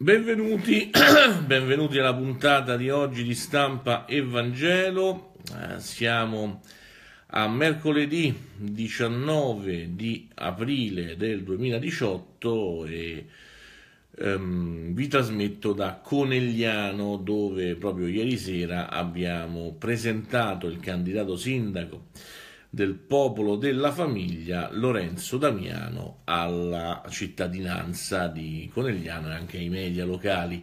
Benvenuti, benvenuti alla puntata di oggi di Stampa Evangelo. Eh, siamo a mercoledì 19 di aprile del 2018 e ehm, vi trasmetto da Conegliano dove proprio ieri sera abbiamo presentato il candidato sindaco del popolo della famiglia Lorenzo Damiano alla cittadinanza di Conegliano e anche ai media locali.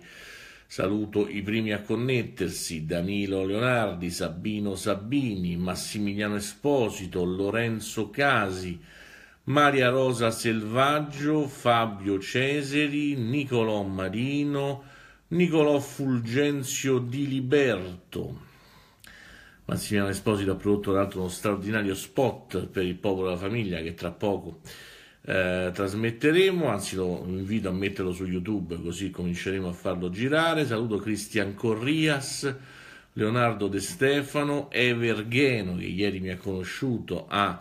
Saluto i primi a connettersi, Danilo Leonardi, Sabino Sabini, Massimiliano Esposito, Lorenzo Casi, Maria Rosa Selvaggio, Fabio Ceseri, Nicolò Marino, Nicolò Fulgenzio Di Liberto, Massimiliano Esposito ha prodotto tra l'altro uno straordinario spot per il popolo e la famiglia che tra poco eh, trasmetteremo, anzi lo invito a metterlo su YouTube così cominceremo a farlo girare. Saluto Cristian Corrias, Leonardo De Stefano, Evergeno che ieri mi ha conosciuto a,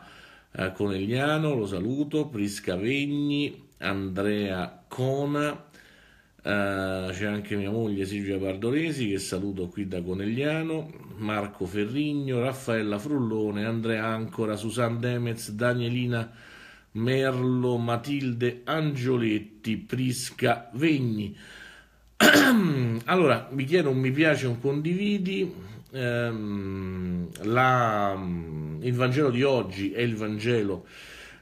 a Conegliano, lo saluto, Prisca Vegni, Andrea Cona, eh, c'è anche mia moglie Silvia Pardolesi che saluto qui da Conegliano, Marco Ferrigno, Raffaella Frullone, Andrea Ancora, Susan Demez, Danielina Merlo, Matilde Angioletti, Prisca Vegni. allora, vi chiedo un mi piace, un condividi. Ehm, la, il Vangelo di oggi è il Vangelo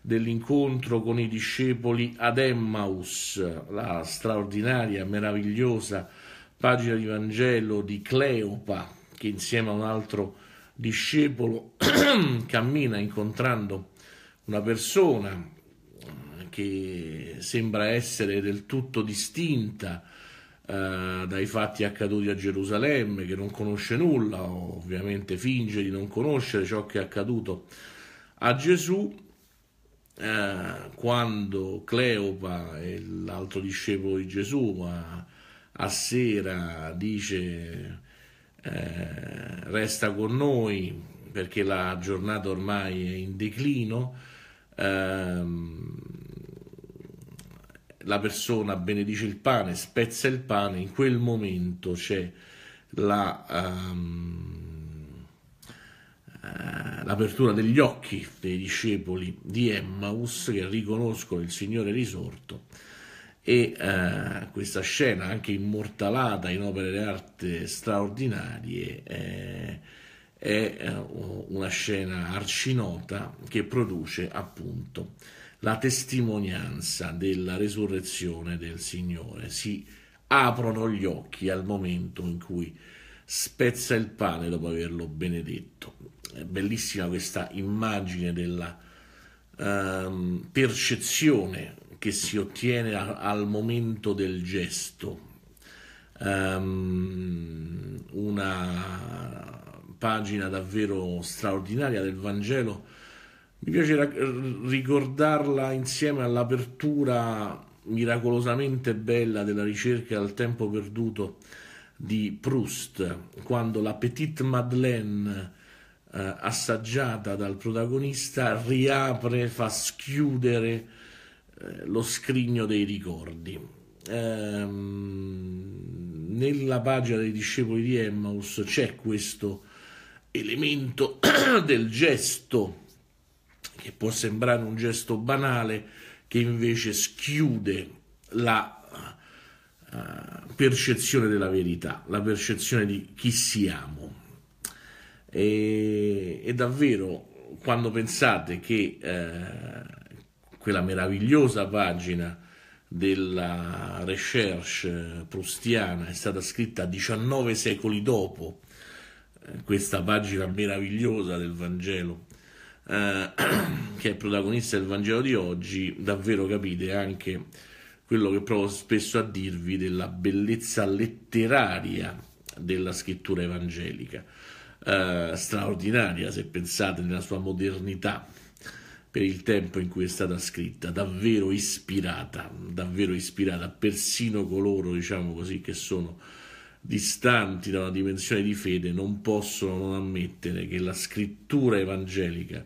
dell'incontro con i discepoli ad Emmaus, la straordinaria, meravigliosa pagina di Vangelo di Cleopa, che insieme a un altro discepolo cammina incontrando una persona che sembra essere del tutto distinta eh, dai fatti accaduti a Gerusalemme, che non conosce nulla, ovviamente finge di non conoscere ciò che è accaduto a Gesù, eh, quando Cleopa e l'altro discepolo di Gesù a, a sera dice eh, resta con noi perché la giornata ormai è in declino. Ehm, la persona benedice il pane, spezza il pane, in quel momento c'è la, um, l'apertura degli occhi dei discepoli di Emmaus che riconoscono il Signore risorto e eh, questa scena anche immortalata in opere d'arte straordinarie eh, è eh, una scena arcinota che produce appunto la testimonianza della risurrezione del Signore. Si aprono gli occhi al momento in cui spezza il pane dopo averlo benedetto. È bellissima questa immagine della ehm, percezione che si ottiene a, al momento del gesto. Um, una pagina davvero straordinaria del Vangelo. Mi piace ra- ricordarla insieme all'apertura miracolosamente bella della ricerca al tempo perduto di Proust, quando la Petite Madeleine, eh, assaggiata dal protagonista, riapre, fa schiudere eh, lo scrigno dei ricordi. Ehm, nella pagina dei discepoli di Emmaus c'è questo elemento del gesto che può sembrare un gesto banale che invece schiude la uh, percezione della verità, la percezione di chi siamo. E, e davvero quando pensate che uh, quella meravigliosa pagina della recherche prustiana è stata scritta 19 secoli dopo eh, questa pagina meravigliosa del Vangelo eh, che è protagonista del Vangelo di oggi davvero capite anche quello che provo spesso a dirvi della bellezza letteraria della scrittura evangelica eh, straordinaria se pensate nella sua modernità per il tempo in cui è stata scritta, davvero ispirata, davvero ispirata, persino coloro, diciamo così, che sono distanti da una dimensione di fede non possono non ammettere che la scrittura evangelica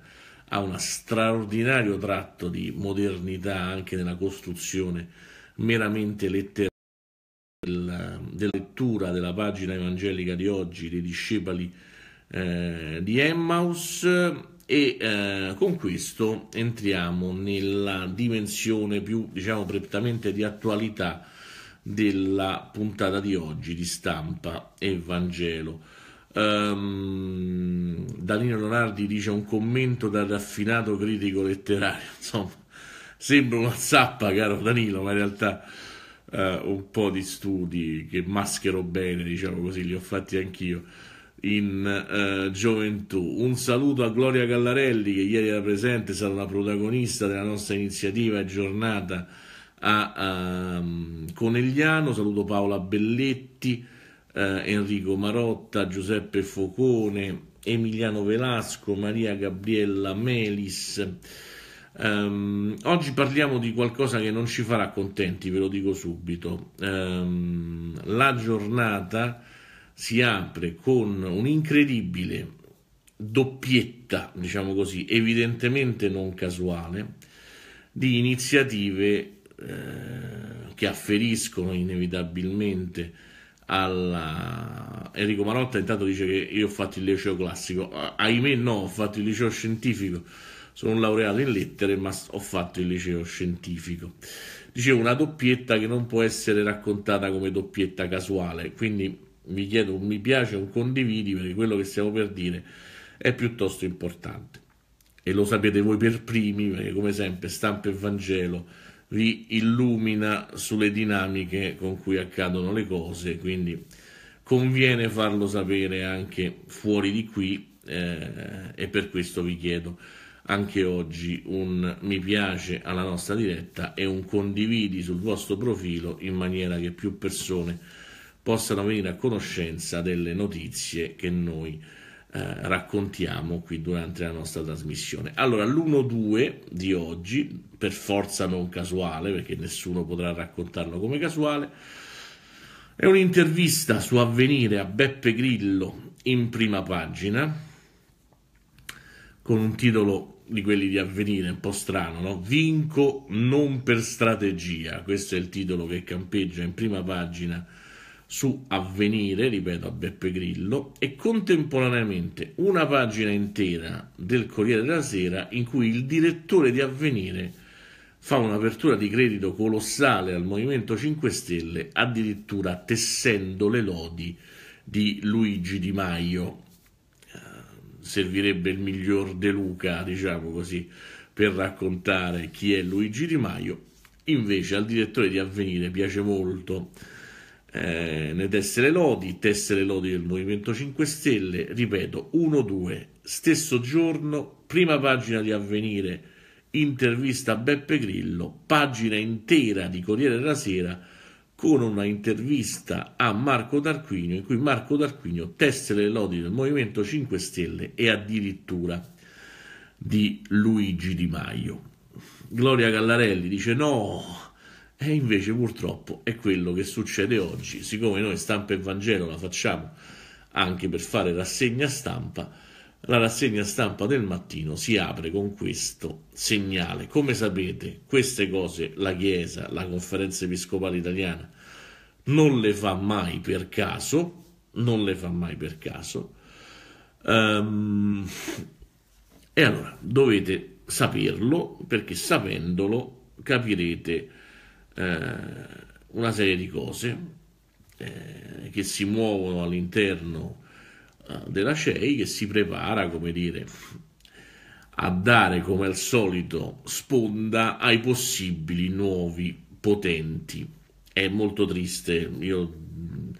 ha uno straordinario tratto di modernità anche nella costruzione meramente letteraria della, della lettura della pagina evangelica di oggi dei discepoli eh, di Emmaus e eh, con questo entriamo nella dimensione più diciamo prettamente di attualità della puntata di oggi di stampa e Vangelo. Um, Danilo Leonardi dice un commento da raffinato critico letterario, insomma sembra una zappa caro Danilo, ma in realtà uh, un po' di studi che maschero bene, diciamo così, li ho fatti anch'io in eh, gioventù. Un saluto a Gloria Gallarelli che ieri era presente, sarà la protagonista della nostra iniziativa e giornata a, a ehm, Conegliano. Saluto Paola Belletti, eh, Enrico Marotta, Giuseppe Focone, Emiliano Velasco, Maria Gabriella Melis. Um, oggi parliamo di qualcosa che non ci farà contenti, ve lo dico subito. Um, la giornata si apre con un'incredibile doppietta, diciamo così, evidentemente non casuale, di iniziative eh, che afferiscono inevitabilmente alla... Enrico Marotta intanto dice che io ho fatto il liceo classico, ahimè no, ho fatto il liceo scientifico, sono un laureato in lettere ma ho fatto il liceo scientifico. Dicevo una doppietta che non può essere raccontata come doppietta casuale, quindi vi chiedo un mi piace, un condividi, perché quello che stiamo per dire è piuttosto importante. E lo sapete voi per primi, perché come sempre stampa e Vangelo vi illumina sulle dinamiche con cui accadono le cose, quindi conviene farlo sapere anche fuori di qui eh, e per questo vi chiedo anche oggi un mi piace alla nostra diretta e un condividi sul vostro profilo in maniera che più persone possano venire a conoscenza delle notizie che noi eh, raccontiamo qui durante la nostra trasmissione. Allora, l'1-2 di oggi, per forza non casuale, perché nessuno potrà raccontarlo come casuale, è un'intervista su Avvenire a Beppe Grillo in prima pagina, con un titolo di quelli di Avvenire, un po' strano, no? Vinco non per strategia, questo è il titolo che campeggia in prima pagina su Avvenire, ripeto, a Beppe Grillo, e contemporaneamente una pagina intera del Corriere della Sera in cui il direttore di Avvenire fa un'apertura di credito colossale al Movimento 5 Stelle, addirittura tessendo le lodi di Luigi Di Maio. Eh, servirebbe il miglior De Luca, diciamo così, per raccontare chi è Luigi Di Maio. Invece al direttore di Avvenire piace molto eh, ne tesse le lodi, tesse le lodi del Movimento 5 Stelle, ripeto, 1-2, stesso giorno, prima pagina di Avvenire, intervista a Beppe Grillo, pagina intera di Corriere della Sera, con una intervista a Marco Tarquinio, in cui Marco Tarquinio tesse le lodi del Movimento 5 Stelle e addirittura di Luigi Di Maio. Gloria Gallarelli dice no, e invece purtroppo è quello che succede oggi. Siccome noi stampa e Vangelo la facciamo anche per fare rassegna stampa, la rassegna stampa del mattino si apre con questo segnale. Come sapete, queste cose la Chiesa, la Conferenza Episcopale Italiana, non le fa mai per caso, non le fa mai per caso. Ehm, e allora dovete saperlo perché sapendolo capirete eh, una serie di cose eh, che si muovono all'interno eh, della CEI che si prepara, come dire, a dare come al solito sponda ai possibili nuovi potenti. È molto triste, io mm,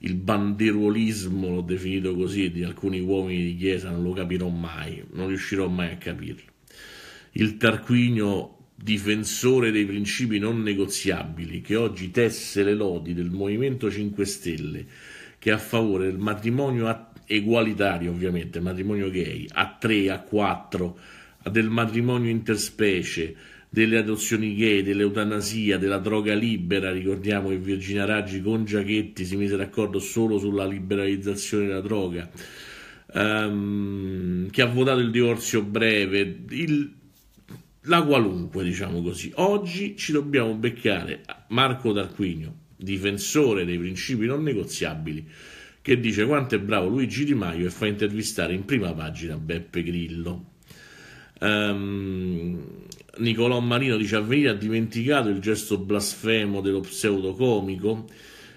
il banderuolismo, l'ho definito così, di alcuni uomini di chiesa non lo capirò mai, non riuscirò mai a capirlo. Il Tarquinio difensore dei principi non negoziabili, che oggi tesse le lodi del Movimento 5 Stelle, che è a favore del matrimonio egualitario, ovviamente, matrimonio gay, a 3, a 4, del matrimonio interspecie, delle adozioni gay, dell'eutanasia, della droga libera, ricordiamo che Virginia Raggi con Giachetti si mise d'accordo solo sulla liberalizzazione della droga, um, ehm, che ha votato il divorzio breve, il, la qualunque, diciamo così. Oggi ci dobbiamo beccare Marco D'Arquinio, difensore dei principi non negoziabili, che dice quanto è bravo Luigi Di Maio e fa intervistare in prima pagina Beppe Grillo. Um, Nicolò Marino dice Avvenire ha dimenticato il gesto blasfemo dello pseudocomico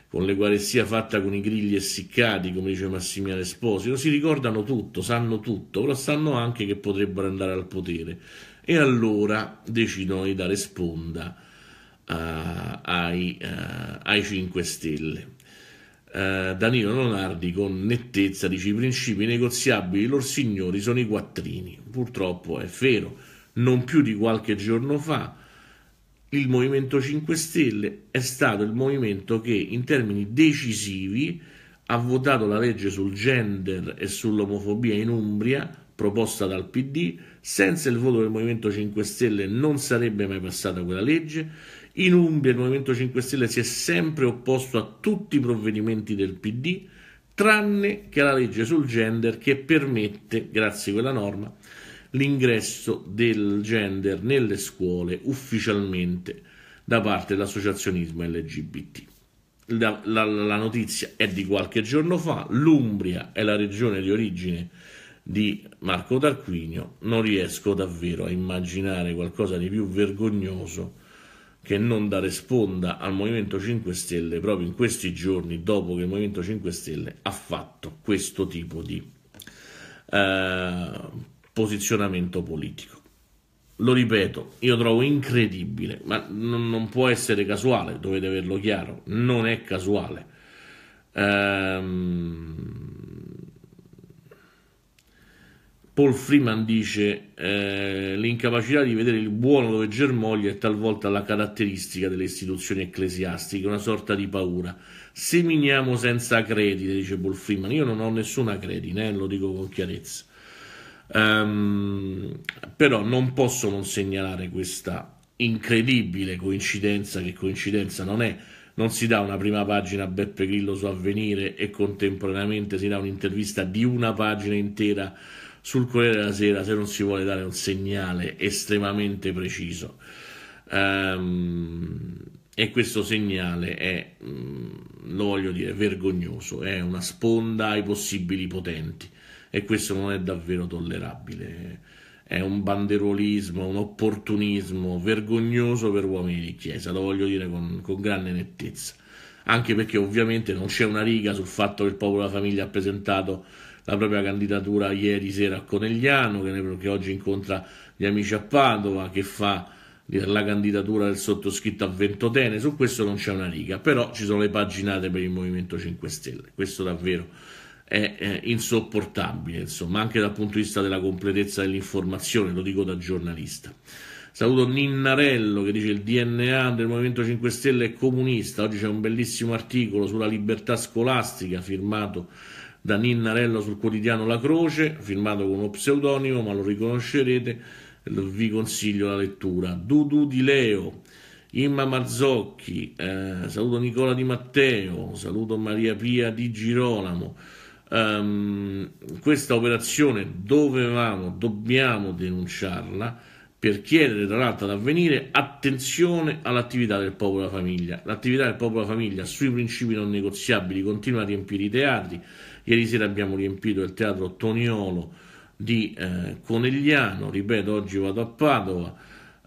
con l'eguaressia fatta con i grilli essiccati, come dice Massimiliano Esposito, si ricordano tutto, sanno tutto, però sanno anche che potrebbero andare al potere e allora decidono di dare sponda uh, ai, uh, ai, 5 Stelle. Uh, Danilo Leonardi con nettezza dice i principi negoziabili lor signori sono i quattrini. Purtroppo è vero, non più di qualche giorno fa il Movimento 5 Stelle è stato il movimento che in termini decisivi ha votato la legge sul gender e sull'omofobia in Umbria proposta dal PD, senza il voto del Movimento 5 Stelle non sarebbe mai passata quella legge. In Umbria il Movimento 5 Stelle si è sempre opposto a tutti i provvedimenti del PD, tranne che alla legge sul gender che permette, grazie a quella norma, l'ingresso del gender nelle scuole ufficialmente da parte dell'associazionismo LGBT. La, la, la notizia è di qualche giorno fa, l'Umbria è la regione di origine di Marco Tarquinio, non riesco davvero a immaginare qualcosa di più vergognoso che non dare sponda al Movimento 5 Stelle proprio in questi giorni dopo che il Movimento 5 Stelle ha fatto questo tipo di eh, posizionamento politico. Lo ripeto, io trovo incredibile, ma non, non, può essere casuale, dovete averlo chiaro, non è casuale. Ehm Paul Freeman dice eh, l'incapacità di vedere il buono dove germoglia è talvolta la caratteristica delle istituzioni ecclesiastiche, una sorta di paura. Seminiamo senza credite, dice Paul Freeman. Io non ho nessuna credine, eh, lo dico con chiarezza. Um, però non posso non segnalare questa incredibile coincidenza, che coincidenza non è, non si dà una prima pagina a Beppe Grillo su Avvenire e contemporaneamente si dà un'intervista di una pagina intera sul Corriere della Sera se non si vuole dare un segnale estremamente preciso. Um, e questo segnale è, mm, lo voglio dire, vergognoso, è una sponda ai possibili potenti e questo non è davvero tollerabile. È un banderolismo, un opportunismo vergognoso per uomini di chiesa, lo voglio dire con, con grande nettezza. Anche perché ovviamente non c'è una riga sul fatto che il popolo della famiglia ha presentato la propria candidatura ieri sera a Conegliano, che, ne, che oggi incontra gli amici a Padova, che fa la candidatura del sottoscritto a Ventotene, su questo non c'è una riga, però ci sono le paginate per il Movimento 5 Stelle, questo davvero è, è insopportabile, insomma, anche dal punto di vista della completezza dell'informazione, lo dico da giornalista. Saluto Ninnarello che dice il DNA del Movimento 5 Stelle è comunista, oggi c'è un bellissimo articolo sulla libertà scolastica firmato da Ninnarella sul quotidiano La Croce, firmato con uno pseudonimo, ma lo riconoscerete, vi consiglio la lettura. Dudu di Leo, Imma Marzocchi, eh, saluto Nicola Di Matteo, saluto Maria Pia Di Girolamo. Um, questa operazione dovevamo, dobbiamo denunciarla per chiedere tra l'altro ad avvenire attenzione all'attività del popolo e famiglia. L'attività del popolo e famiglia sui principi non negoziabili continua a riempire i teatri, Ieri sera abbiamo riempito il teatro Toniolo di eh, Conegliano, ripeto, oggi vado a Padova.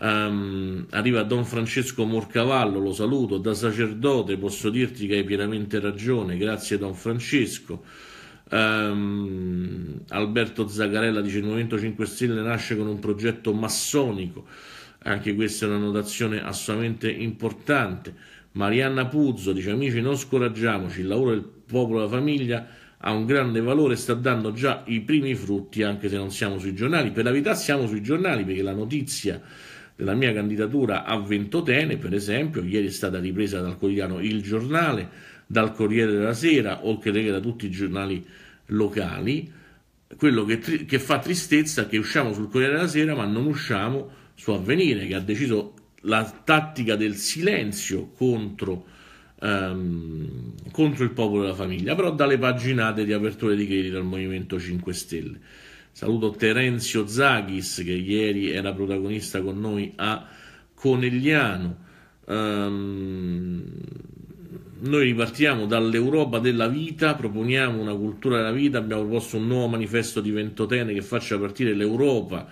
Um, arriva Don Francesco Morcavallo, lo saluto, da sacerdote posso dirti che hai pienamente ragione, grazie Don Francesco. Um, Alberto Zaccarella dice il Movimento 5 Stelle nasce con un progetto massonico, anche questa è una notazione assolutamente importante. Marianna Puzzo dice amici non scoraggiamoci, il lavoro del popolo e la famiglia ha un grande valore, sta dando già i primi frutti, anche se non siamo sui giornali. Per la verità siamo sui giornali perché la notizia della mia candidatura a Ventotene, per esempio, ieri è stata ripresa dal quotidiano Il Giornale, dal Corriere della Sera, oltre che da tutti i giornali locali. Quello che, tri- che fa tristezza è che usciamo sul Corriere della Sera ma non usciamo su Avvenire, che ha deciso la tattica del silenzio contro ehm, contro il popolo e la famiglia, però dalle paginate di apertura di credito al Movimento 5 Stelle. Saluto Terenzio Zaghis che ieri era protagonista con noi a Conegliano. Ehm, noi ripartiamo dall'Europa della vita, proponiamo una cultura della vita, abbiamo proposto un nuovo manifesto di Ventotene che faccia partire l'Europa,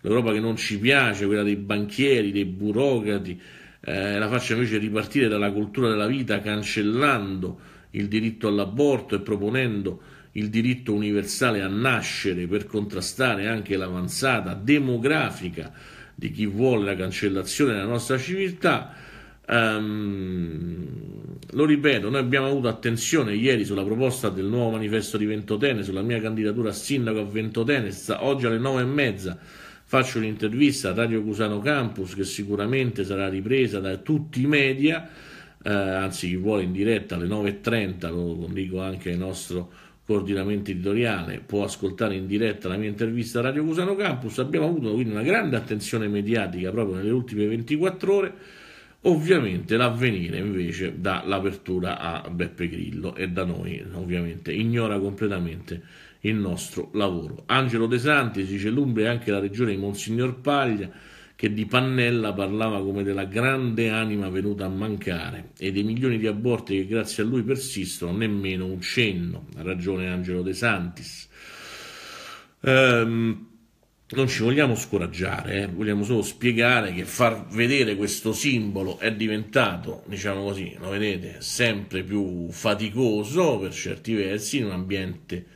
l'Europa che non ci piace, quella dei banchieri, dei burocrati, eh, la faccia invece ripartire dalla cultura della vita cancellando il diritto all'aborto e proponendo il diritto universale a nascere per contrastare anche l'avanzata demografica di chi vuole la cancellazione della nostra civiltà. Um, lo ripeto, noi abbiamo avuto attenzione ieri sulla proposta del nuovo manifesto di Ventotene, sulla mia candidatura a sindaco a Ventotene, oggi alle nove e mezza faccio un'intervista a Radio Cusano Campus che sicuramente sarà ripresa da tutti i media, eh, anzi chi vuole in diretta alle 9.30, lo dico anche al nostro coordinamento editoriale, può ascoltare in diretta la mia intervista a Radio Cusano Campus, abbiamo avuto quindi una grande attenzione mediatica proprio nelle ultime 24 ore, ovviamente l'avvenire invece dà a Beppe Grillo e da noi ovviamente ignora completamente il nostro lavoro. Angelo De Santis dice l'Umbria è anche la regione di Monsignor Paglia che di Pannella parlava come della grande anima venuta a mancare e dei milioni di aborti che grazie a lui persistono, nemmeno un cenno, ha ragione Angelo De Santis. Ehm, non ci vogliamo scoraggiare, eh? vogliamo solo spiegare che far vedere questo simbolo è diventato, diciamo così, lo vedete, sempre più faticoso per certi versi in un ambiente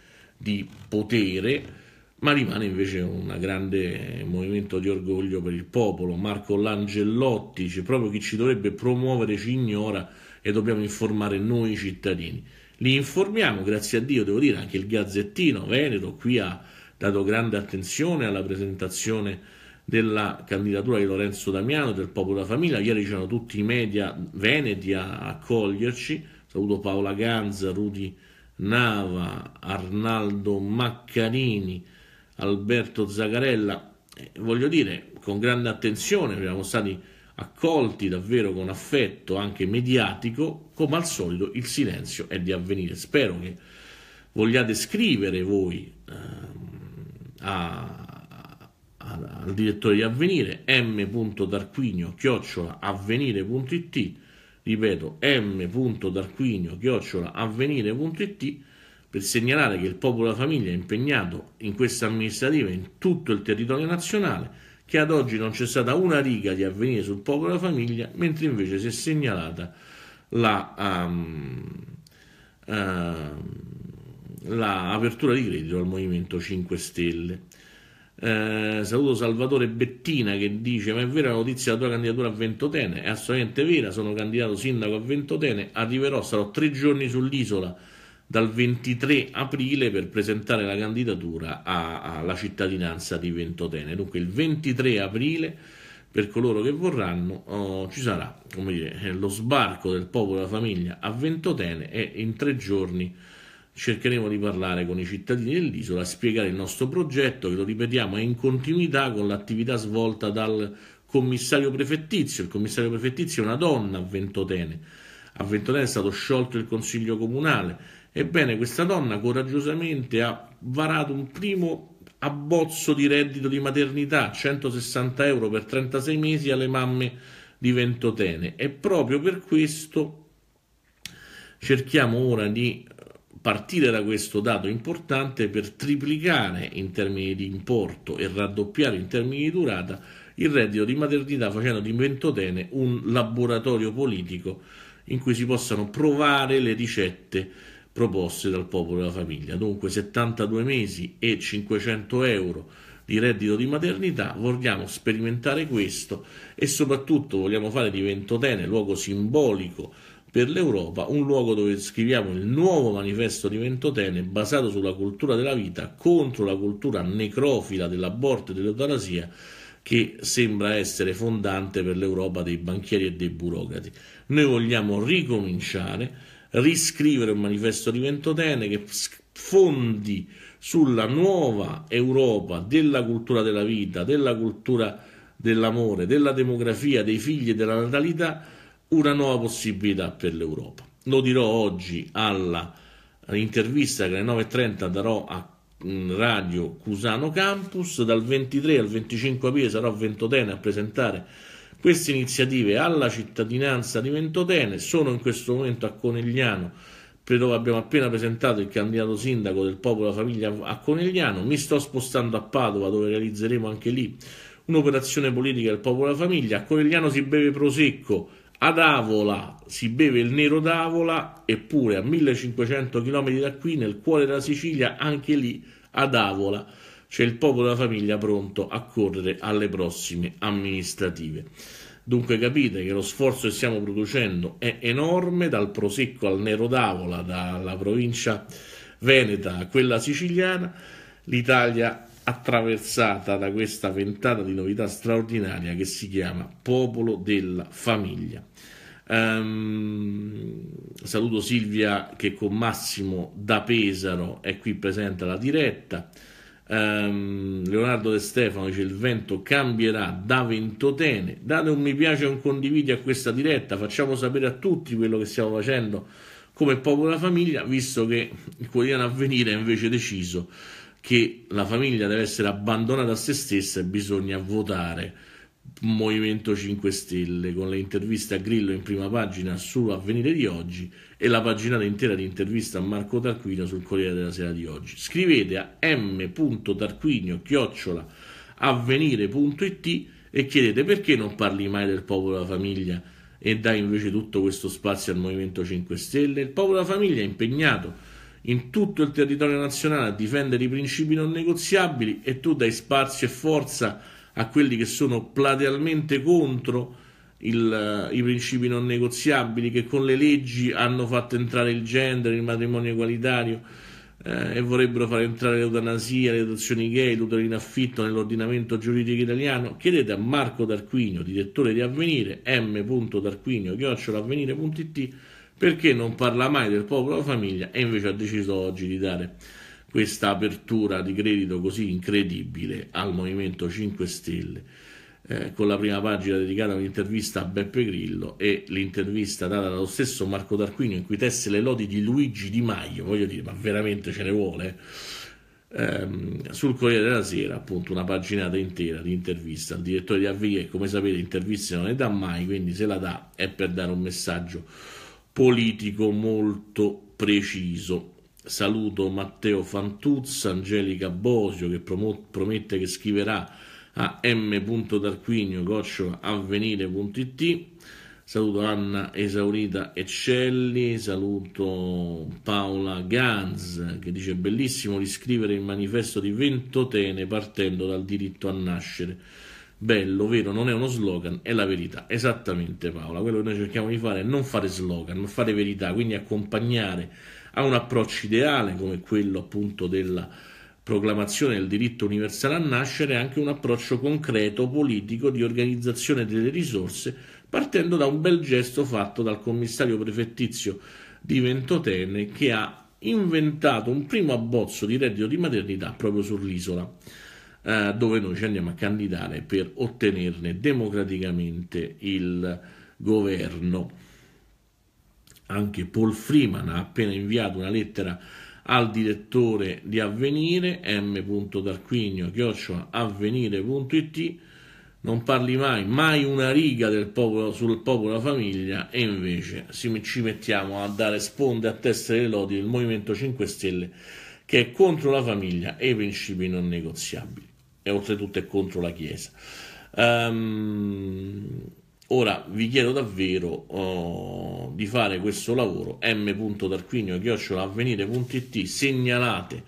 di potere, ma rimane invece un grande movimento di orgoglio per il popolo. Marco Langellotti dice proprio chi ci dovrebbe promuovere ci ignora e dobbiamo informare noi cittadini. Li informiamo, grazie a Dio, devo dire, anche il Gazzettino Veneto qui ha dato grande attenzione alla presentazione della candidatura di Lorenzo Damiano, del Popolo della Famiglia. Ieri c'erano tutti i media veneti a accoglierci. Saluto Paola Ganza, Rudi Nava, Arnaldo Maccarini, Alberto Zagarella. Eh, voglio dire, con grande attenzione abbiamo stati accolti davvero con affetto anche mediatico, come al solito il silenzio è di avvenire. Spero che vogliate scrivere voi eh, a, a, al direttore di avvenire m.tarquinio ripeto, m.darquinio chiocciola avvenire.it per segnalare che il popolo della famiglia è impegnato in questa amministrativa in tutto il territorio nazionale, che ad oggi non c'è stata una riga di avvenire sul popolo della famiglia, mentre invece si è segnalata la, um, ehm, uh, ehm, l'apertura di credito al Movimento 5 Stelle. Eh, saluto Salvatore Bettina che dice: Ma è vera la notizia della tua candidatura a Ventotene? È assolutamente vera. Sono candidato sindaco a Ventotene. Arriverò, sarò tre giorni sull'isola dal 23 aprile per presentare la candidatura alla cittadinanza di Ventotene. Dunque, il 23 aprile per coloro che vorranno, oh, ci sarà dire, eh, lo sbarco del popolo e della famiglia a Ventotene e in tre giorni cercheremo di parlare con i cittadini dell'isola, spiegare il nostro progetto che, lo ripetiamo, è in continuità con l'attività svolta dal commissario prefettizio. Il commissario prefettizio è una donna a Ventotene. A Ventotene è stato sciolto il consiglio comunale. Ebbene, questa donna coraggiosamente ha varato un primo abbozzo di reddito di maternità, 160 euro per 36 mesi alle mamme di Ventotene. E proprio per questo cerchiamo ora di partire da questo dato importante per triplicare in termini di importo e raddoppiare in termini di durata il reddito di maternità facendo di Ventotene un laboratorio politico in cui si possano provare le ricette proposte dal popolo e dalla famiglia. Dunque 72 mesi e 500 euro di reddito di maternità, vogliamo sperimentare questo e soprattutto vogliamo fare di Ventotene luogo simbolico per l'Europa un luogo dove scriviamo il nuovo manifesto di Ventotene basato sulla cultura della vita contro la cultura necrofila dell'aborto e dell'eutanasia che sembra essere fondante per l'Europa dei banchieri e dei burocrati. Noi vogliamo ricominciare, riscrivere un manifesto di Ventotene che fondi sulla nuova Europa della cultura della vita, della cultura dell'amore, della demografia, dei figli e della natalità una nuova possibilità per l'Europa. Lo dirò oggi all'intervista che alle 9.30 darò a mm, Radio Cusano Campus. Dal 23 al 25 aprile sarò a Ventotene a presentare queste iniziative alla cittadinanza di Ventotene. Sono in questo momento a Conegliano dove abbiamo appena presentato il candidato sindaco del popolo e famiglia a Conegliano, mi sto spostando a Padova dove realizzeremo anche lì un'operazione politica del popolo e famiglia, a Conegliano si beve prosecco, ad Avola si beve il nero d'Avola, eppure a 1500 km da qui, nel cuore della Sicilia, anche lì ad Avola c'è il popolo della famiglia pronto a correre alle prossime amministrative. Dunque capite che lo sforzo che stiamo producendo è enorme, dal Prosecco al Nero d'Avola, dalla provincia veneta a quella siciliana, l'Italia attraversata da questa ventata di novità straordinaria che si chiama popolo della famiglia. Um, saluto Silvia che con Massimo da Pesaro è qui presente alla diretta. Um, Leonardo De Stefano dice il vento cambierà da ventotene. Date un mi piace e un condividi a questa diretta, facciamo sapere a tutti quello che stiamo facendo come popola famiglia, visto che il quotidiano avvenire ha invece deciso che la famiglia deve essere abbandonata a se stessa e bisogna votare Movimento 5 Stelle, con le interviste a Grillo in prima pagina sull'avvenire di oggi e la paginata intera di intervista a Marco Tarquinio sul Corriere della Sera di oggi. Scrivete a m.tarquinio avvenire.it e chiedete perché non parli mai del popolo della famiglia e dai invece tutto questo spazio al Movimento 5 Stelle. Il popolo della famiglia è impegnato in tutto il territorio nazionale a difendere i principi non negoziabili e tu dai spazio e forza a a quelli che sono platealmente contro il, eh, i principi non negoziabili, che con le leggi hanno fatto entrare il gender, il matrimonio egualitario eh, e vorrebbero far entrare l'eutanasia, le adozioni gay, l'utero in affitto nell'ordinamento giuridico italiano. Chiedete a Marco Tarquinio, direttore di Avvenire, m.tarquinio.avvenire.it perché non parla mai del popolo e della famiglia e invece ha deciso oggi di dare questa apertura di credito così incredibile al Movimento 5 Stelle, eh, con la prima pagina dedicata all'intervista a Beppe Grillo e l'intervista data dallo stesso Marco Tarquinio in cui tesse le lodi di Luigi Di Maio, voglio dire, ma veramente ce ne vuole? Ehm, sul Corriere della Sera, appunto, una paginata intera di intervista al direttore di AVI che, come sapete, interviste non ne dà mai, quindi se la dà è per dare un messaggio politico molto preciso. Saluto Matteo Fantuzza, Angelica Bosio che promette che scriverà a m.darquinio avvenire.it saluto Anna Esaurita Eccelli, saluto Paola Ganz che dice bellissimo riscrivere il manifesto di Ventotene partendo dal diritto a nascere. Bello, vero, non è uno slogan, è la verità. Esattamente Paola, quello che noi cerchiamo di fare è non fare slogan, ma fare verità, quindi accompagnare ha un approccio ideale come quello appunto della proclamazione del diritto universale a nascere, anche un approccio concreto politico di organizzazione delle risorse, partendo da un bel gesto fatto dal commissario prefettizio di Ventotene che ha inventato un primo abbozzo di reddito di maternità proprio sull'isola eh, dove noi ci andiamo a candidare per ottenerne democraticamente il governo anche Paul Freeman ha appena inviato una lettera al direttore di Avvenire, m.tarquinio-avvenire.it, non parli mai, mai una riga del popolo, sul popolo famiglia e invece ci mettiamo a dare sponde a testa delle lodi del Movimento 5 Stelle che è contro la famiglia e i principi non negoziabili e oltretutto è contro la Chiesa. Um, Ora vi chiedo davvero oh, di fare questo lavoro m.tarquinio-avvenire.it segnalate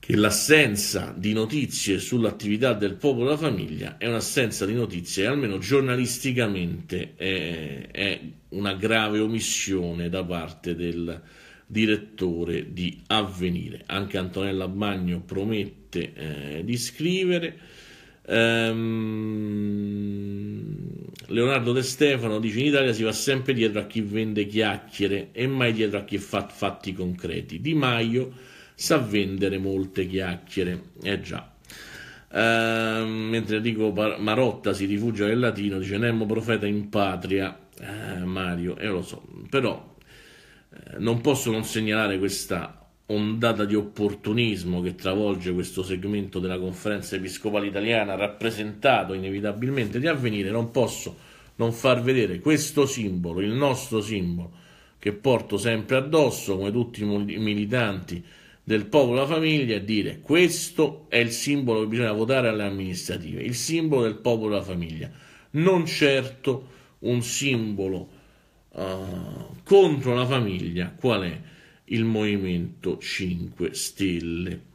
che l'assenza di notizie sull'attività del popolo della famiglia è un'assenza di notizie, almeno giornalisticamente è, è una grave omissione da parte del direttore di Avvenire. Anche Antonella Bagno promette eh, di scrivere Ehm... Leonardo De Stefano dice in Italia si va sempre dietro a chi vende chiacchiere e mai dietro a chi fa fatti concreti. Di Maio sa vendere molte chiacchiere, eh già. Ehm... mentre dico Marotta si rifugia nel latino, dice Nemmo profeta in patria, eh, Mario, e eh, lo so, però eh, non posso non segnalare questa ondata di opportunismo che travolge questo segmento della conferenza episcopale italiana, rappresentato inevitabilmente di avvenire, non posso non far vedere questo simbolo, il nostro simbolo, che porto sempre addosso, come tutti i militanti del popolo e la famiglia, e dire questo è il simbolo che bisogna votare alle amministrative, il simbolo del popolo e la famiglia, non certo un simbolo uh, contro la famiglia, qual è? il Movimento 5 Stelle.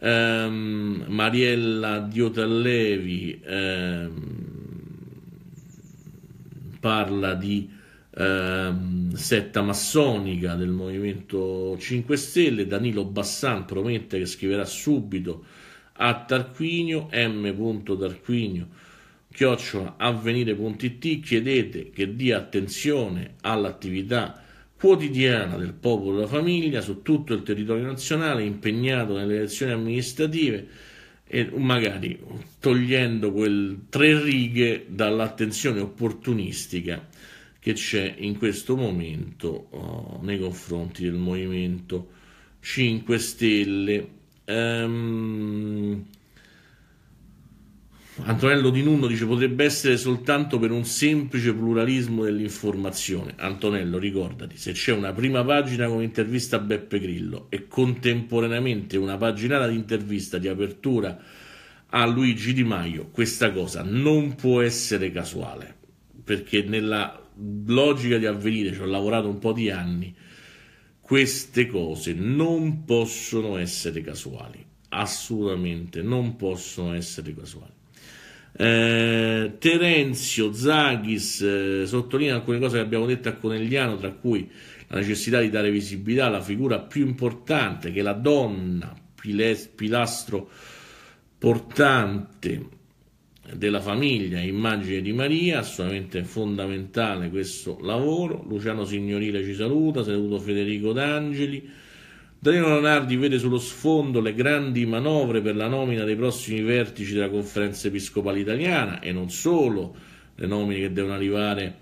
Um, Mariella Diotallevi um, parla di um, setta massonica del Movimento 5 Stelle, Danilo Bassan promette che scriverà subito a Tarquinio, M. Tarquinio chiocciola avvenire.it chiedete che dia attenzione all'attività quotidiana del popolo e della famiglia su tutto il territorio nazionale, impegnato nelle elezioni amministrative e magari togliendo quel tre righe dall'attenzione opportunistica che c'è in questo momento oh, nei confronti del movimento 5 Stelle. Um, Antonello Di Nunno dice potrebbe essere soltanto per un semplice pluralismo dell'informazione. Antonello, ricordati, se c'è una prima pagina con intervista a Beppe Grillo e contemporaneamente una paginata di intervista di apertura a Luigi Di Maio, questa cosa non può essere casuale, perché nella logica di avvenire, ci ho lavorato un po' di anni, queste cose non possono essere casuali assolutamente non possono essere casuali. Eh, Terenzio Zaghis eh, sottolinea alcune cose che abbiamo detto a Conegliano, tra cui la necessità di dare visibilità alla figura più importante che la donna, pilastro portante della famiglia, immagine di Maria, assolutamente fondamentale questo lavoro. Luciano Signorile ci saluta, saluto Federico D'Angeli. Danilo Leonardi vede sullo sfondo le grandi manovre per la nomina dei prossimi vertici della conferenza episcopale italiana e non solo, le nomine che devono arrivare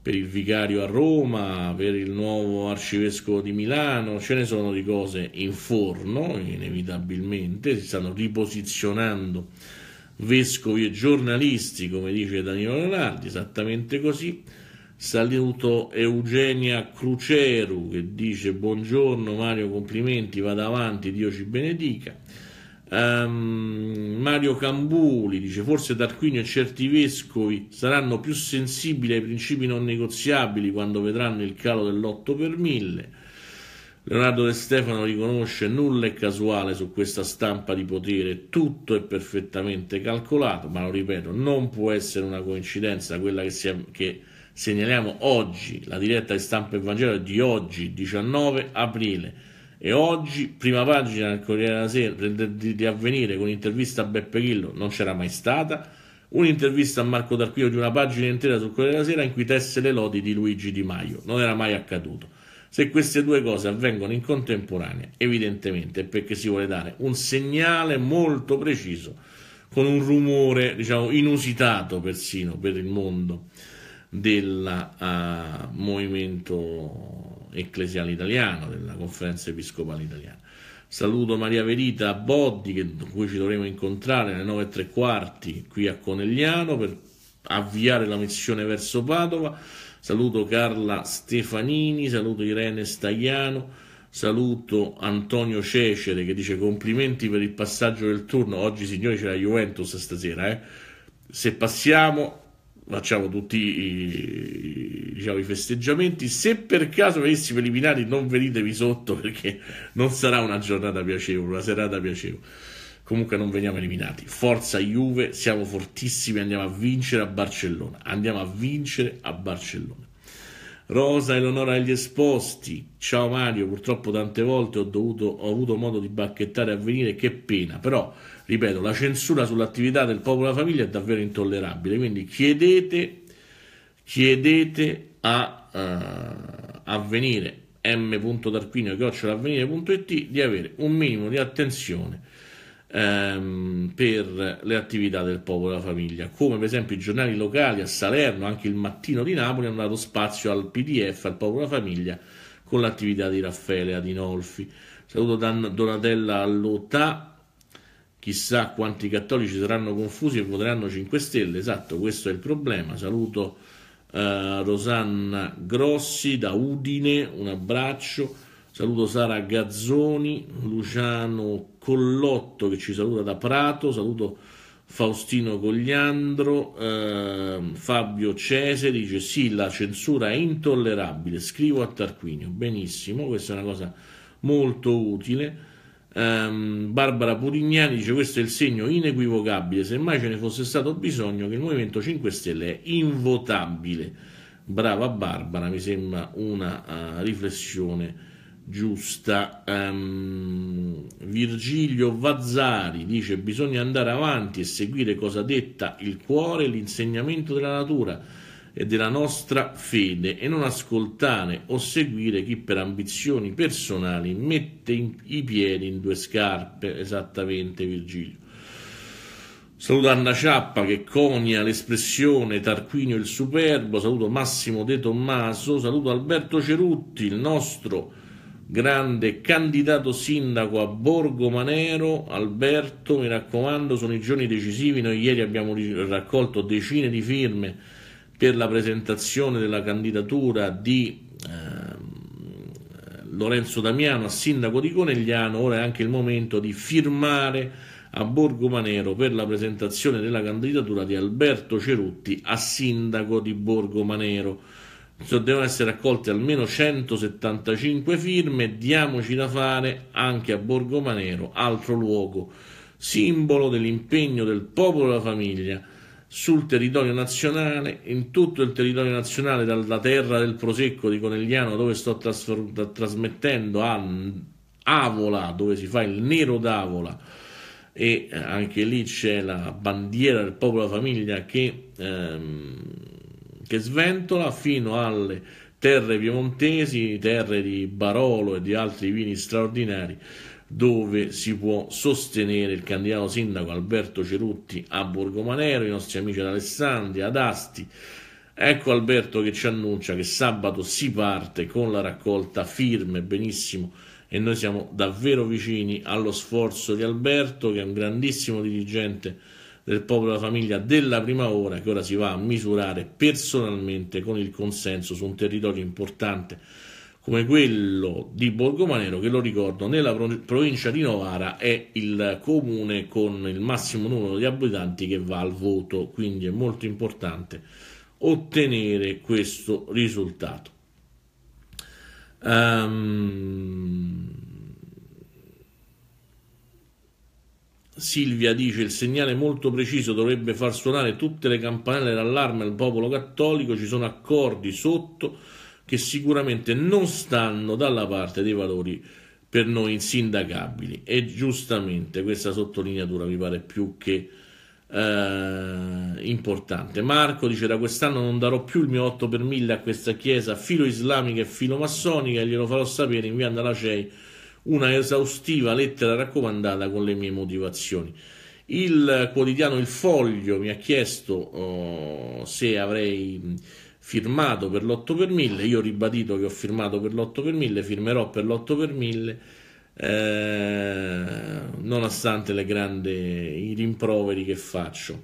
per il vicario a Roma, per il nuovo arcivescovo di Milano, ce ne sono di cose in forno, inevitabilmente, si stanno riposizionando vescovi e giornalisti, come dice Danilo Leonardi, esattamente così. Saluto Eugenia Cruceru che dice buongiorno Mario, complimenti, vado avanti, Dio ci benedica. Um, Mario Cambuli dice forse Tarquinio e certi vescovi saranno più sensibili ai principi non negoziabili quando vedranno il calo dell'8 per 1000. Leonardo De Stefano riconosce nulla è casuale su questa stampa di potere, tutto è perfettamente calcolato, ma lo ripeto, non può essere una coincidenza quella che, sia, che Segnaliamo oggi la diretta di stampa evangelica di oggi, 19 aprile. E oggi, prima pagina del Corriere della Sera di, di avvenire con un'intervista a Beppe Grillo, non c'era mai stata. Un'intervista a Marco D'Arquino di una pagina intera sul Corriere della Sera in cui tesse le lodi di Luigi Di Maio. Non era mai accaduto. Se queste due cose avvengono in contemporanea, evidentemente è perché si vuole dare un segnale molto preciso, con un rumore, diciamo, inusitato persino per il mondo del uh, eh, movimento ecclesiale italiano, della conferenza episcopale italiana. Saluto Maria Verita Boddi, con cui ci dovremo incontrare alle 9 e tre quarti qui a Conegliano per avviare la missione verso Padova. Saluto Carla Stefanini, saluto Irene Stagliano, saluto Antonio Cecere che dice complimenti per il passaggio del turno. Oggi signori c'è la Juventus stasera, eh? Se passiamo facciamo tutti i, diciamo, i, festeggiamenti. Se per caso venissimo eliminati, non venitevi sotto perché non sarà una giornata piacevole, una serata piacevole. Comunque non veniamo eliminati. Forza Juve, siamo fortissimi, andiamo a vincere a Barcellona. Andiamo a vincere a Barcellona. Rosa Eleonora agli esposti. Ciao Mario, purtroppo tante volte ho, dovuto, ho avuto modo di bacchettare a venire, che pena, però ripeto, la censura sull'attività del popolo della famiglia è davvero intollerabile, quindi chiedete, chiedete a uh, avvenire m.tarquinio.avvenire.it di avere un minimo di attenzione ehm, per le attività del popolo della famiglia, come per esempio i giornali locali a Salerno, anche il mattino di Napoli hanno dato spazio al PDF, al popolo e famiglia, con l'attività di Raffaele Adinolfi. Saluto Dan- Donatella Allotà chissà quanti cattolici saranno confusi e voteranno 5 Stelle, esatto, questo è il problema. Saluto eh, Rosanna Grossi da Udine, un abbraccio. Saluto Sara Gazzoni, Luciano Collotto che ci saluta da Prato, saluto Faustino Cogliandro, eh, Fabio Cese dice sì, la censura è intollerabile, scrivo a Tarquinio, benissimo, questa è una cosa molto utile. Um, Barbara Purignani dice questo è il segno inequivocabile, semmai ce ne fosse stato bisogno che il Movimento 5 Stelle è invotabile. Brava Barbara, mi sembra una uh, riflessione giusta. Um, Virgilio Vazzari dice bisogna andare avanti e seguire cosa detta il cuore e l'insegnamento della natura e della nostra fede e non ascoltare o seguire chi per ambizioni personali mette in, i piedi in due scarpe, esattamente Virgilio. Saluto Anna Ciappa che conia l'espressione Tarquinio il Superbo, saluto Massimo De Tommaso, saluto Alberto Cerutti, il nostro grande candidato sindaco a Borgo Manero. Alberto, mi raccomando, sono i giorni decisivi, noi ieri abbiamo raccolto decine di firme per la presentazione della candidatura di eh, Lorenzo Damiano a sindaco di Conegliano, ora è anche il momento di firmare a Borgo Manero per la presentazione della candidatura di Alberto Cerutti a sindaco di Borgo Manero. Devono essere raccolte almeno 175 firme, diamoci da fare anche a Borgo Manero, altro luogo, simbolo dell'impegno del popolo e della famiglia sul territorio nazionale, in tutto il territorio nazionale, dalla terra del Prosecco di Conegliano, dove sto trasfer- trasmettendo, a Avola, dove si fa il nero d'Avola, e eh, anche lì c'è la bandiera del popolo famiglia che, ehm, che sventola fino alle terre piemontesi, terre di Barolo e di altri vini straordinari dove si può sostenere il candidato sindaco Alberto Cerutti a Borgomanero, i nostri amici ad Alessandria, ad Asti. Ecco Alberto che ci annuncia che sabato si parte con la raccolta firme, benissimo, e noi siamo davvero vicini allo sforzo di Alberto, che è un grandissimo dirigente del popolo della famiglia della prima ora, che ora si va a misurare personalmente con il consenso su un territorio importante come quello di Borgomanero, che lo ricordo, nella provincia di Novara è il comune con il massimo numero di abitanti che va al voto, quindi è molto importante ottenere questo risultato. Um, Silvia dice il segnale molto preciso dovrebbe far suonare tutte le campanelle d'allarme al popolo cattolico, ci sono accordi sotto che sicuramente non stanno dalla parte dei valori per noi insindacabili e giustamente questa sottolineatura mi pare più che eh, importante. Marco dice da quest'anno non darò più il mio 8 per 1000 a questa chiesa filo islamica e filo massonica e glielo farò sapere inviando alla CEI una esaustiva lettera raccomandata con le mie motivazioni. Il quotidiano Il Foglio mi ha chiesto oh, se avrei firmato per l'8 per 1000, io ho ribadito che ho firmato per l'8 per 1000, firmerò per l'8 per 1000, eh, nonostante le grandi, i rimproveri che faccio,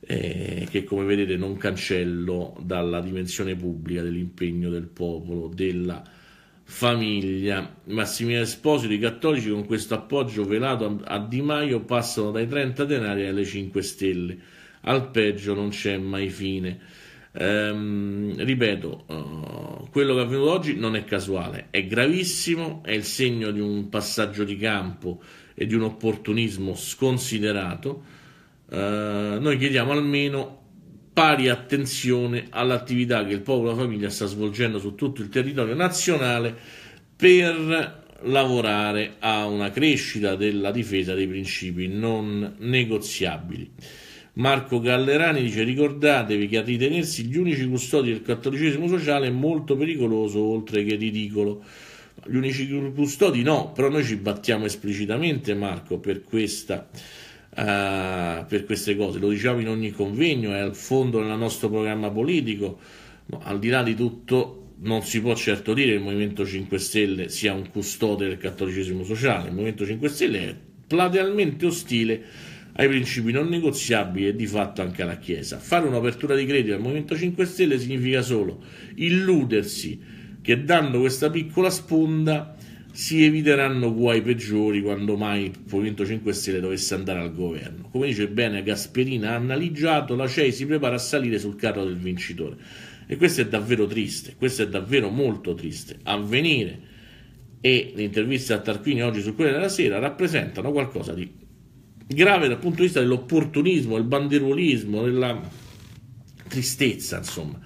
eh, che come vedete non cancello dalla dimensione pubblica dell'impegno del popolo, della famiglia. Massimiliano Esposito, i cattolici con questo appoggio velato a Di Maio passano dai 30 denari alle 5 stelle, al peggio non c'è mai fine. Ehm, ripeto, uh, quello che è avvenuto oggi non è casuale, è gravissimo, è il segno di un passaggio di campo e di un opportunismo sconsiderato. Uh, noi chiediamo almeno pari attenzione all'attività che il popolo e la famiglia sta svolgendo su tutto il territorio nazionale per lavorare a una crescita della difesa dei principi non negoziabili. Marco Gallerani dice ricordatevi che a ritenersi gli unici custodi del cattolicesimo sociale è molto pericoloso oltre che ridicolo. Gli unici custodi no, però noi ci battiamo esplicitamente Marco per questa... Uh, per queste cose, lo diciamo in ogni convegno, è al fondo del nostro programma politico, no, al di là di tutto non si può certo dire che il Movimento 5 Stelle sia un custode del cattolicesimo sociale, il Movimento 5 Stelle è platealmente ostile ai principi non negoziabili e di fatto anche alla Chiesa. Fare un'apertura di credito al Movimento 5 Stelle significa solo illudersi che dando questa piccola sponda si eviteranno guai peggiori quando mai il Movimento 5 Stelle dovesse andare al governo. Come dice bene Gasperina, ha analizzato, la CEI si prepara a salire sul carro del vincitore. E questo è davvero triste, questo è davvero molto triste. Avvenire e l'intervista a Tarquini oggi su quella della Sera rappresentano qualcosa di grave dal punto di vista dell'opportunismo, del banderuolismo, della tristezza, insomma,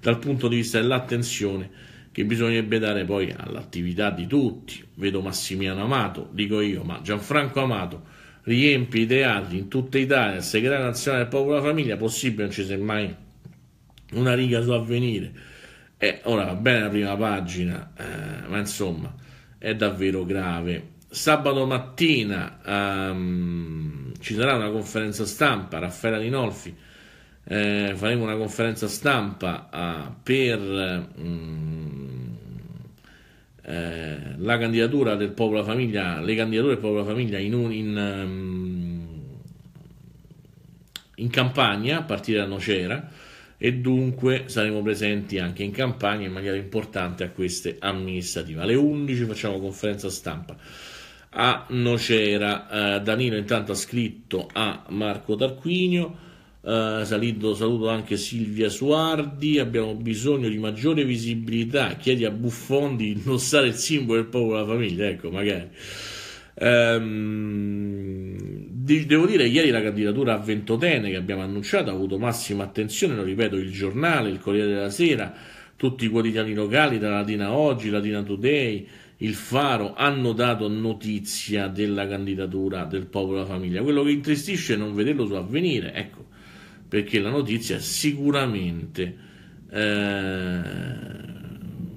dal punto di vista dell'attenzione che bisognerebbe dare poi all'attività di tutti. Vedo Massimiano Amato, dico io, ma Gianfranco Amato riempie i teatri in tutta Italia, il segretario nazionale del popolo della famiglia, possibile non ci sia mai una riga su avvenire. E ora va bene la prima pagina, eh, ma insomma è davvero grave sabato mattina um, ci sarà una conferenza stampa, Raffaella Rinolfi, eh, faremo una conferenza stampa uh, per um, eh, la candidatura del Popolo Famiglia, le candidature del Popolo Famiglia in, un, in, um, in Campania a partire da Nocera e dunque saremo presenti anche in campagna in maniera importante a queste amministrative. Alle 11 facciamo conferenza stampa a Nocera. Eh, Danilo intanto ha scritto a Marco Tarquinio. Eh, saluto, saluto anche Silvia Suardi. Abbiamo bisogno di maggiore visibilità. Chiedi a Buffon di indossare il simbolo del popolo della famiglia. Ecco, magari. Ehm, devo dire, ieri la candidatura a Ventotene che abbiamo annunciato ha avuto massima attenzione. Lo ripeto, il giornale, il Corriere della Sera, tutti i quotidiani locali, la Latina Oggi, Latina Today il Faro hanno dato notizia della candidatura del popolo della famiglia. Quello che intristisce è non vederlo su avvenire, ecco, perché la notizia è sicuramente eh,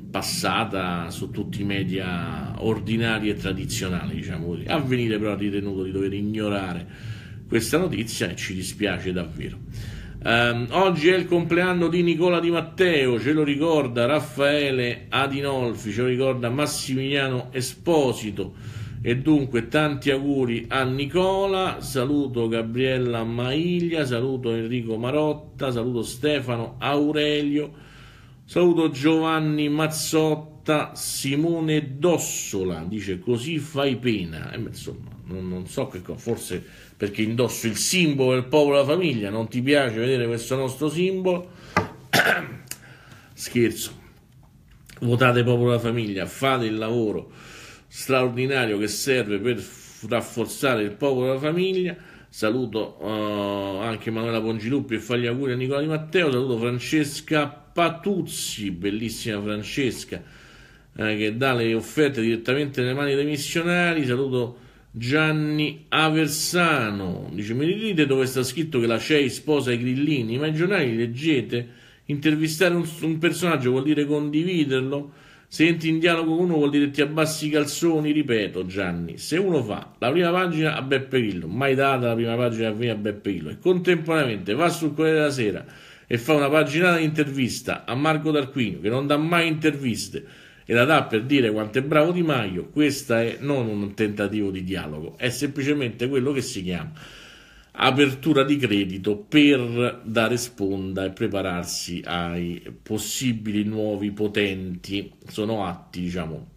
passata su tutti i media ordinari e tradizionali, diciamo così. Avvenire però ha ritenuto di dover ignorare questa notizia e ci dispiace davvero. Um, oggi è il compleanno di Nicola Di Matteo, ce lo ricorda Raffaele Adinolfi, ce lo ricorda Massimiliano Esposito e dunque tanti auguri a Nicola, saluto Gabriella Maiglia, saluto Enrico Marotta, saluto Stefano Aurelio, saluto Giovanni Mazzotta, Simone Dossola, dice così fai pena, e, eh, insomma non, non so che cosa, forse perché indosso il simbolo del popolo della famiglia, non ti piace vedere questo nostro simbolo? Scherzo, votate popolo della famiglia, fate il lavoro straordinario che serve per rafforzare il popolo della famiglia. Saluto uh, anche Manuela Pongiluppi e fagli auguri a Nicola Di Matteo. Saluto Francesca Patuzzi, bellissima Francesca, eh, che dà le offerte direttamente nelle mani dei missionari. Saluto Gianni Aversano dice: Mi dite dove sta scritto che la CEI sposa i grillini? Ma i giornali leggete. Intervistare un, un, personaggio vuol dire condividerlo. Se entri in dialogo con uno vuol dire ti abbassi i calzoni. Ripeto, Gianni, se uno fa la prima pagina a Beppe Grillo, mai data la prima pagina a Beppe Grillo, e contemporaneamente va sul Corriere della Sera e fa una paginata di intervista a Marco D'Arquino, che non dà mai interviste e la dà per dire quanto è bravo Di Maio, questo è non un tentativo di dialogo, è semplicemente quello che si chiama apertura di credito per dare sponda e prepararsi ai possibili nuovi potenti. Sono atti, diciamo,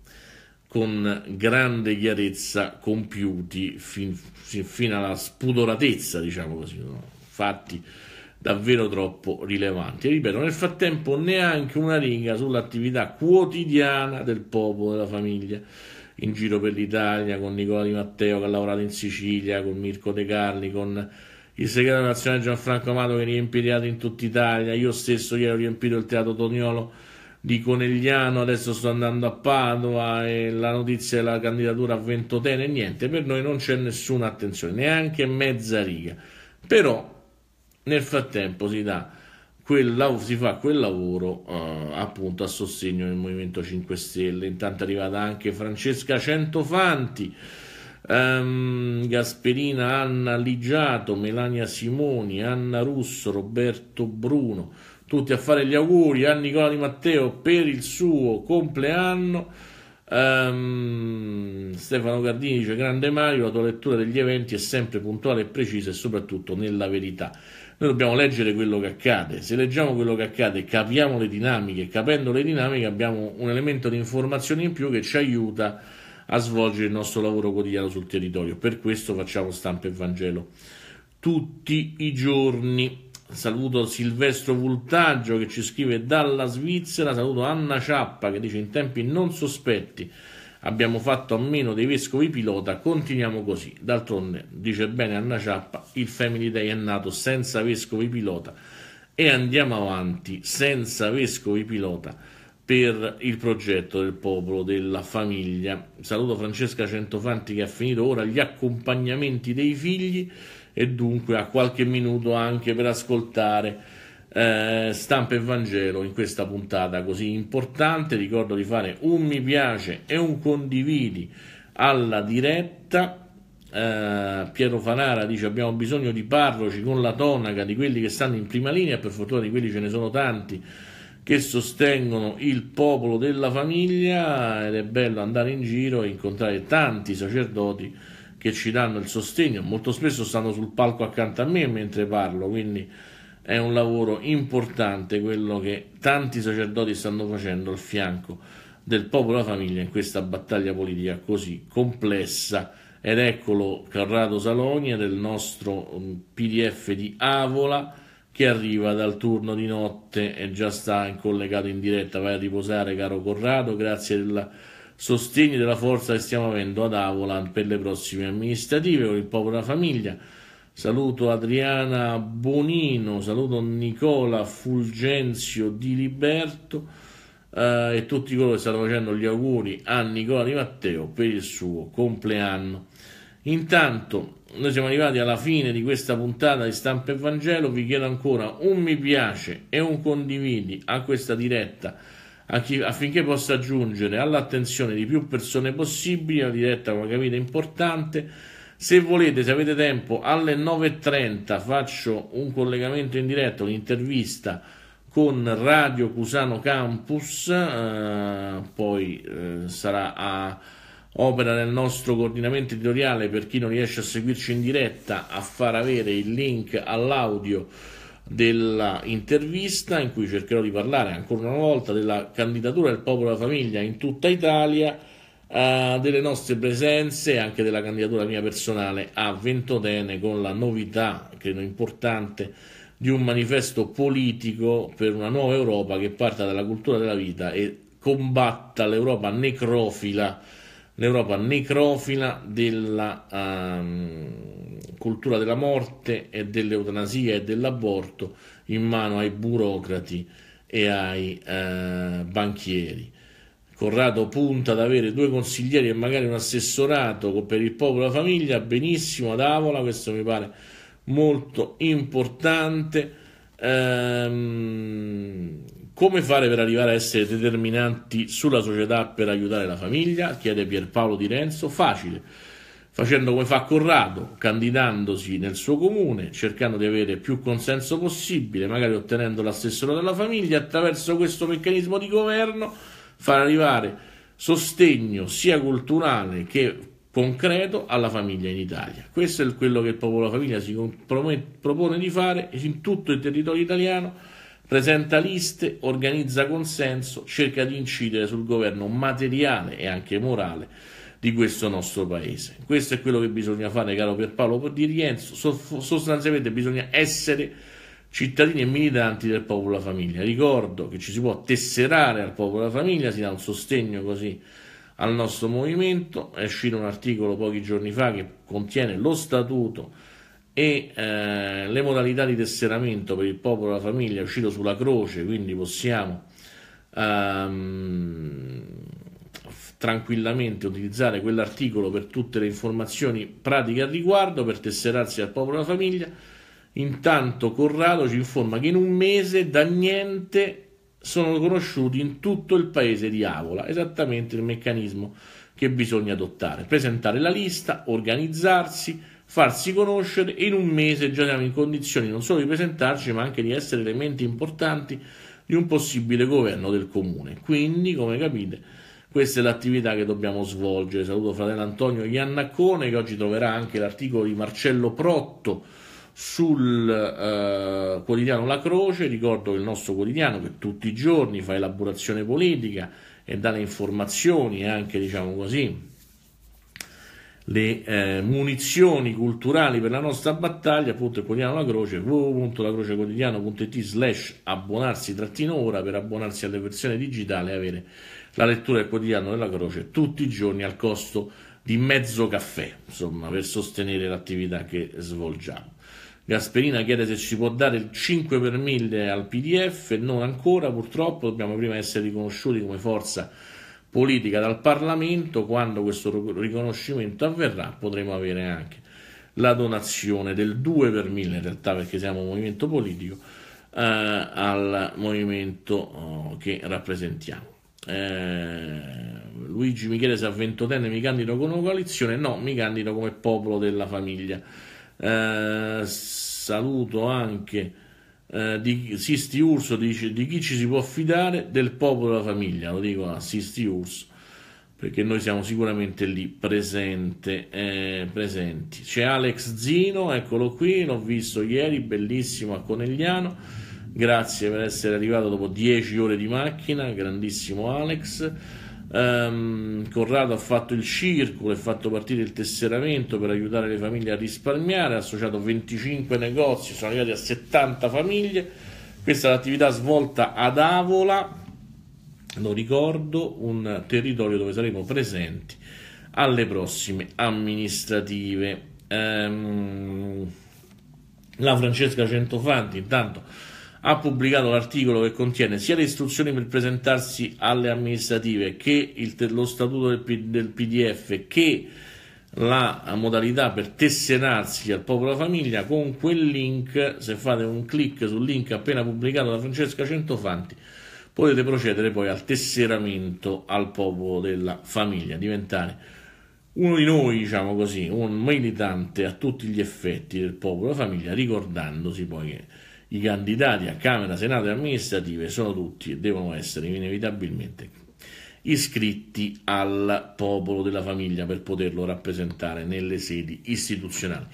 con grande chiarezza compiuti fin, fino alla spudoratezza, diciamo così, no? fatti davvero troppo rilevanti. E ripeto, nel frattempo neanche una riga sull'attività quotidiana del popolo, della famiglia, in giro per l'Italia, con Nicola Di Matteo che ha lavorato in Sicilia, con Mirko De Carli, con il segretario nazionale Gianfranco Amato che riempie i teatri in tutta Italia, io stesso ieri ho riempito il teatro Toniolo di Conegliano, adesso sto andando a Padova e la notizia della candidatura a Ventotene, niente, per noi non c'è nessuna attenzione, neanche mezza riga. Però nel frattempo si, dà quel, si fa quel lavoro eh, appunto a sostegno del Movimento 5 Stelle. Intanto è arrivata anche Francesca Centofanti. Um, Gasperina, Anna Ligiato, Melania Simoni, Anna Russo, Roberto Bruno, tutti a fare gli auguri a Nicola Di Matteo per il suo compleanno. Um, Stefano Gardini dice grande Mario la tua lettura degli eventi è sempre puntuale e precisa e soprattutto nella verità noi dobbiamo leggere quello che accade se leggiamo quello che accade capiamo le dinamiche capendo le dinamiche abbiamo un elemento di informazione in più che ci aiuta a svolgere il nostro lavoro quotidiano sul territorio per questo facciamo stampa e Vangelo tutti i giorni saluto Silvestro Vultaggio che ci scrive dalla Svizzera, saluto Anna Ciappa che dice in tempi non sospetti abbiamo fatto a meno dei vescovi pilota, continuiamo così. D'altronde, dice bene Anna Ciappa, il Family Day è nato senza vescovi pilota e andiamo avanti senza vescovi pilota per il progetto del popolo, della famiglia. Saluto Francesca Centofanti che ha finito ora gli accompagnamenti dei figli e dunque a qualche minuto anche per ascoltare eh, stampa e Vangelo in questa puntata così importante. Ricordo di fare un mi piace e un condividi alla diretta. Eh, Piero Fanara dice abbiamo bisogno di parroci con la tonaca di quelli che stanno in prima linea, per fortuna di quelli ce ne sono tanti che sostengono il popolo della famiglia ed è bello andare in giro e incontrare tanti sacerdoti che ci danno il sostegno, molto spesso stanno sul palco accanto a me mentre parlo, quindi è un lavoro importante quello che tanti sacerdoti stanno facendo al fianco del popolo e della famiglia in questa battaglia politica così complessa. Ed eccolo Carrado Salonia del nostro um, PDF di Avola che arriva dal turno di notte e già sta collegato in diretta. Vai a riposare, caro Corrado. Grazie della sostegni della forza che stiamo avendo ad Avolan per le prossime amministrative con il popolo della famiglia. Saluto Adriana Bonino, saluto Nicola Fulgenzio Di Liberto eh, e tutti coloro che stanno facendo gli auguri a Nicola Di Matteo per il suo compleanno. Intanto noi siamo arrivati alla fine di questa puntata di Stampa e Vangelo, vi chiedo ancora un mi piace e un condividi a questa diretta affinché possa giungere all'attenzione di più persone possibili una diretta come capite importante. Se volete, se avete tempo, alle 9.30 faccio un collegamento in diretta, un'intervista con Radio Cusano Campus, eh, poi eh, sarà a opera del nostro coordinamento editoriale per chi non riesce a seguirci in diretta a far avere il link all'audio dell'intervista in cui cercherò di parlare ancora una volta della candidatura del popolo della famiglia in tutta Italia, eh, delle nostre presenze e anche della candidatura mia personale a Ventotene con la novità, credo importante, di un manifesto politico per una nuova Europa che parta dalla cultura della vita e combatta l'Europa necrofila l'Europa necrofila della um, cultura della morte e dell'eutanasia e dell'aborto in mano ai burocrati e ai uh, banchieri. Corrado punta ad avere due consiglieri e magari un assessorato per il popolo e la famiglia, benissimo ad Avola, questo mi pare molto importante. Um, come fare per arrivare a essere determinanti sulla società per aiutare la famiglia? chiede Pierpaolo Di Renzo. Facile, facendo come fa Corrado, candidandosi nel suo comune, cercando di avere più consenso possibile, magari ottenendo l'assessore della famiglia, attraverso questo meccanismo di governo far arrivare sostegno sia culturale che concreto alla famiglia in Italia. Questo è quello che il popolo famiglia si propone di fare in tutto il territorio italiano presenta liste, organizza consenso, cerca di incidere sul governo materiale e anche morale di questo nostro paese. Questo è quello che bisogna fare, caro Pierpaolo Di Rienzo, sostanzialmente bisogna essere cittadini e militanti del popolo della famiglia. Ricordo che ci si può tesserare al popolo della famiglia, si dà un sostegno così al nostro movimento, è uscito un articolo pochi giorni fa che contiene lo statuto e eh, le modalità di tesseramento per il popolo e la famiglia è uscito sulla croce, quindi possiamo ehm, tranquillamente utilizzare quell'articolo per tutte le informazioni pratiche al riguardo, per tesserarsi al popolo e alla famiglia. Intanto Corrado ci informa che in un mese da niente sono conosciuti in tutto il paese di Avola, esattamente il meccanismo che bisogna adottare, presentare la lista, organizzarsi, farsi conoscere e in un mese già siamo in condizioni non solo di presentarci ma anche di essere elementi importanti di un possibile governo del comune. Quindi, come capite, questa è l'attività che dobbiamo svolgere. Saluto fratello Antonio Iannaccone che oggi troverà anche l'articolo di Marcello Protto sul eh, quotidiano La Croce. Ricordo che il nostro quotidiano che tutti i giorni fa elaborazione politica e dà le informazioni anche, diciamo così, le eh, munizioni culturali per la nostra battaglia, appunto il quotidiano La Croce, www.lacrocequotidiano.it slash abbonarsi trattino ora per abbonarsi alla versione digitale e avere la lettura del quotidiano della Croce tutti i giorni al costo di mezzo caffè, insomma, per sostenere l'attività che svolgiamo. Gasperina chiede se ci può dare il 5 per 1000 al PDF, non ancora purtroppo, dobbiamo prima essere riconosciuti come forza politica dal Parlamento, quando questo riconoscimento avverrà potremo avere anche la donazione del 2 per 1000 in realtà perché siamo un movimento politico eh, al movimento oh, che rappresentiamo. Eh, Luigi Michele se a ventotenne mi candido con una coalizione, no, mi candido come popolo della famiglia. Eh, saluto anche eh, di Sisti Urso dice di chi ci si può fidare del popolo e della famiglia, lo dico a Sisti Urso perché noi siamo sicuramente lì presente, eh, presenti. C'è Alex Zino, eccolo qui, l'ho visto ieri, bellissimo a Conegliano, grazie per essere arrivato dopo 10 ore di macchina, grandissimo Alex. Um, Corrado ha fatto il circolo e fatto partire il tesseramento per aiutare le famiglie a risparmiare, ha associato 25 negozi, sono arrivati a 70 famiglie. Questa è l'attività svolta ad Avola, lo ricordo, un territorio dove saremo presenti alle prossime amministrative. Um, la Francesca Centofanti intanto ha pubblicato l'articolo che contiene sia le istruzioni per presentarsi alle amministrative che il, lo statuto del, P, del PDF che la modalità per tesserarsi al popolo famiglia con quel link se fate un clic sul link appena pubblicato da Francesca Centofanti potete procedere poi al tesseramento al popolo della famiglia diventare uno di noi diciamo così un militante a tutti gli effetti del popolo famiglia ricordandosi poi che i candidati a Camera, Senato e amministrative sono tutti e devono essere inevitabilmente iscritti al popolo della famiglia per poterlo rappresentare nelle sedi istituzionali.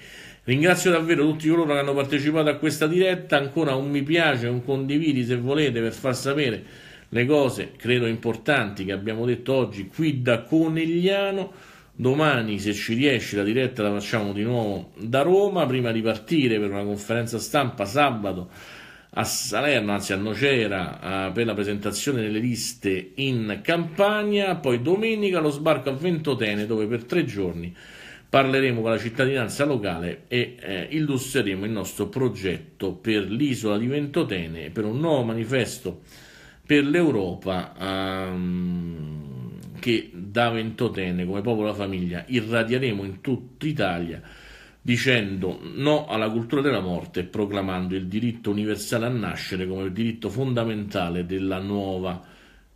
Ringrazio davvero tutti coloro che hanno partecipato a questa diretta, ancora un mi piace, un condividi se volete per far sapere le cose, credo importanti, che abbiamo detto oggi qui da Conegliano. Domani, se ci riesci la diretta la facciamo di nuovo da Roma prima di partire per una conferenza stampa sabato a Salerno, anzi a Nocera, eh, per la presentazione delle liste in Campania. Poi domenica lo sbarco a Ventotene, dove per tre giorni parleremo con la cittadinanza locale e eh, illustreremo il nostro progetto per l'isola di Ventotene, per un nuovo manifesto per l'Europa. Ehm, che da Ventotene come popolo famiglia irradieremo in tutta Italia dicendo no alla cultura della morte e proclamando il diritto universale a nascere come il diritto fondamentale della nuova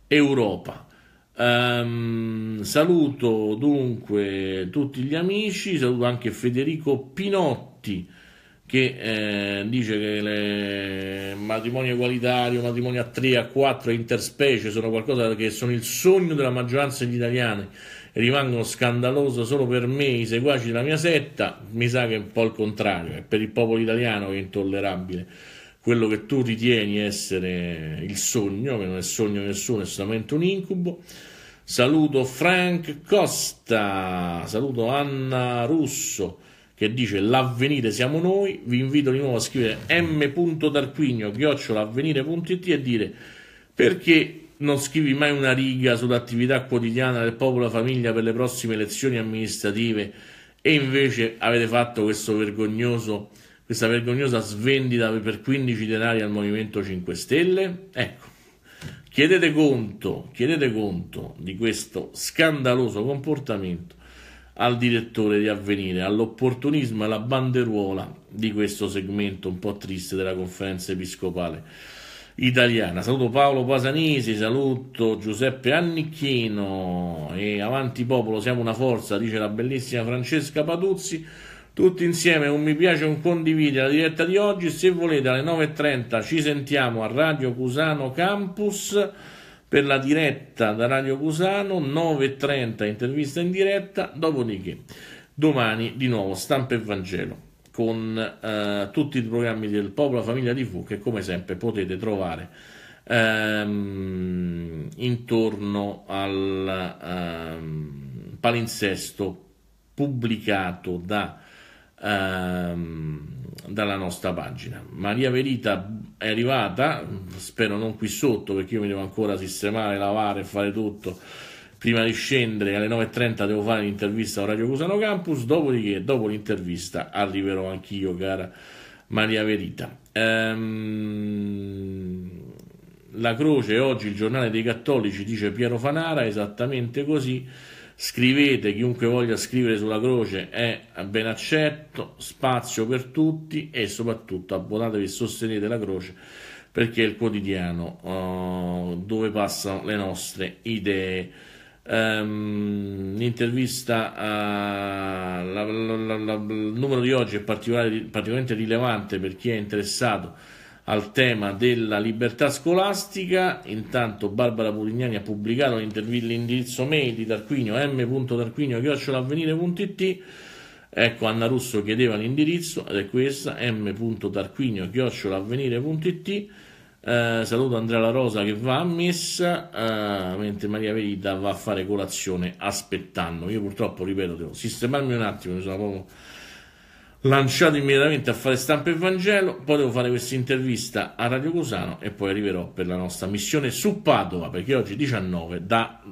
Europa. Um, saluto dunque tutti gli amici, saluto anche Federico Pinotti che eh, dice che il matrimonio egualitario, matrimonio a tre, a quattro, interspecie sono qualcosa che sono il sogno della maggioranza degli italiani e rimangono scandaloso solo per me i seguaci della mia setta, mi sa che è un po' il contrario, è per il popolo italiano che è intollerabile quello che tu ritieni essere il sogno, che non è sogno di nessuno, è solamente un incubo. Saluto Frank Costa, saluto Anna Russo, che dice l'avvenire siamo noi, vi invito di nuovo a scrivere m.tarquinio-avvenire.it e dire perché non scrivi mai una riga sull'attività quotidiana del popolo famiglia per le prossime elezioni amministrative e invece avete fatto vergognoso, questa vergognosa svendita per 15 denari al Movimento 5 Stelle? Ecco, chiedete conto, chiedete conto di questo scandaloso comportamento al direttore di avvenire, all'opportunismo e alla banderuola di questo segmento un po' triste della conferenza episcopale italiana. Saluto Paolo Pasanisi, saluto Giuseppe Annicchino e avanti popolo, siamo una forza, dice la bellissima Francesca Paduzzi. Tutti insieme un mi piace, un condividi la diretta di oggi. Se volete alle 9.30 ci sentiamo a Radio Cusano Campus per la diretta da Radio Cusano, 9.30 intervista in diretta, dopodiché domani di nuovo stampa e Vangelo con eh, tutti i programmi del Popolo Famiglia TV che come sempre potete trovare ehm, intorno al ehm, palinsesto pubblicato da Ehm, dalla nostra pagina. Maria Verita è arrivata, spero non qui sotto perché io mi devo ancora sistemare, lavare e fare tutto. Prima di scendere alle 9.30 devo fare l'intervista a Radio Cusano Campus, dopodiché dopo l'intervista arriverò anch'io, cara Maria Verita. Ehm... La Croce, oggi il giornale dei cattolici, dice Piero Fanara, esattamente così Scrivete, chiunque voglia scrivere sulla croce è ben accetto, spazio per tutti e soprattutto abbonatevi e sostenete la croce perché è il quotidiano uh, dove passano le nostre idee. Um, l'intervista, uh, la, la, la, il numero di oggi è particolarmente rilevante per chi è interessato al tema della libertà scolastica. Intanto Barbara Purignani ha pubblicato l'indirizzo mail di Tarquinio m.tarquinio.avvenire.it Ecco, Anna Russo chiedeva l'indirizzo ed è questa m.tarquinio.avvenire.it eh, saluto Andrea La Rosa che va a messa, eh, mentre Maria Verita va a fare colazione aspettando. Io purtroppo, ripeto, devo sistemarmi un attimo, mi sono proprio lanciato immediatamente a fare stampa e Vangelo, poi devo fare questa intervista a Radio Cusano e poi arriverò per la nostra missione su Padova, perché oggi 19 da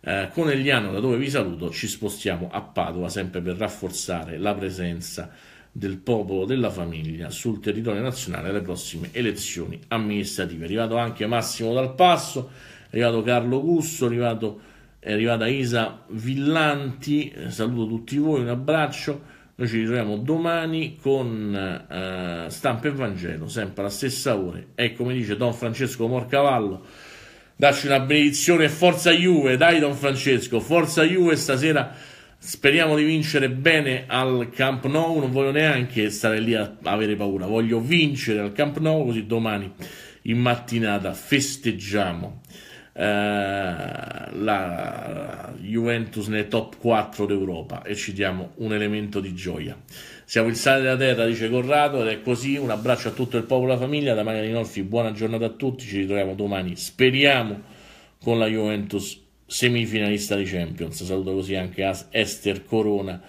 eh, Conegliano, da dove vi saluto, ci spostiamo a Padova, sempre per rafforzare la presenza del popolo, della famiglia sul territorio nazionale alle prossime elezioni amministrative. È arrivato anche Massimo Dal Passo, è arrivato Carlo Gusso, è arrivato, è arrivata Isa Villanti, eh, saluto tutti voi, un abbraccio. Noi ci ritroviamo domani con eh, Stampa e Vangelo, sempre alla stessa ora. E come dice Don Francesco Morcavallo, dacci una benedizione, forza Juve, dai Don Francesco, forza Juve stasera. Speriamo di vincere bene al Camp Nou, non voglio neanche stare lì a avere paura, voglio vincere al Camp Nou così domani in mattinata festeggiamo. Eh, la Juventus nelle top 4 d'Europa e ci diamo un elemento di gioia. Siamo il sale della terra, dice Corrado, ed è così. Un abbraccio a tutto il popolo e la famiglia. Da Maria Rinolfi, buona giornata a tutti. Ci ritroviamo domani, speriamo, con la Juventus semifinalista di Champions. Saluto così anche a Esther Corona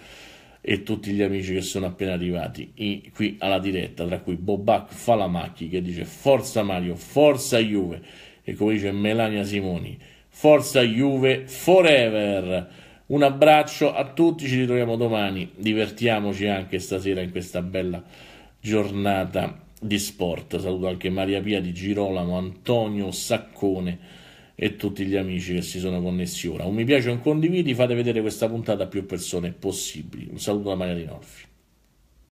e tutti gli amici che sono appena arrivati qui alla diretta, tra cui Bobac Falamacchi che dice Forza Mario, Forza Juve e come dice Melania Simoni, forza Juve forever! Un abbraccio a tutti, ci ritroviamo domani, divertiamoci anche stasera in questa bella giornata di sport. Saluto anche Maria Pia di Girolamo, Antonio Saccone e tutti gli amici che si sono connessi ora. Un mi piace, un condividi, fate vedere questa puntata a più persone possibili. Un saluto da Maria Di Norfi.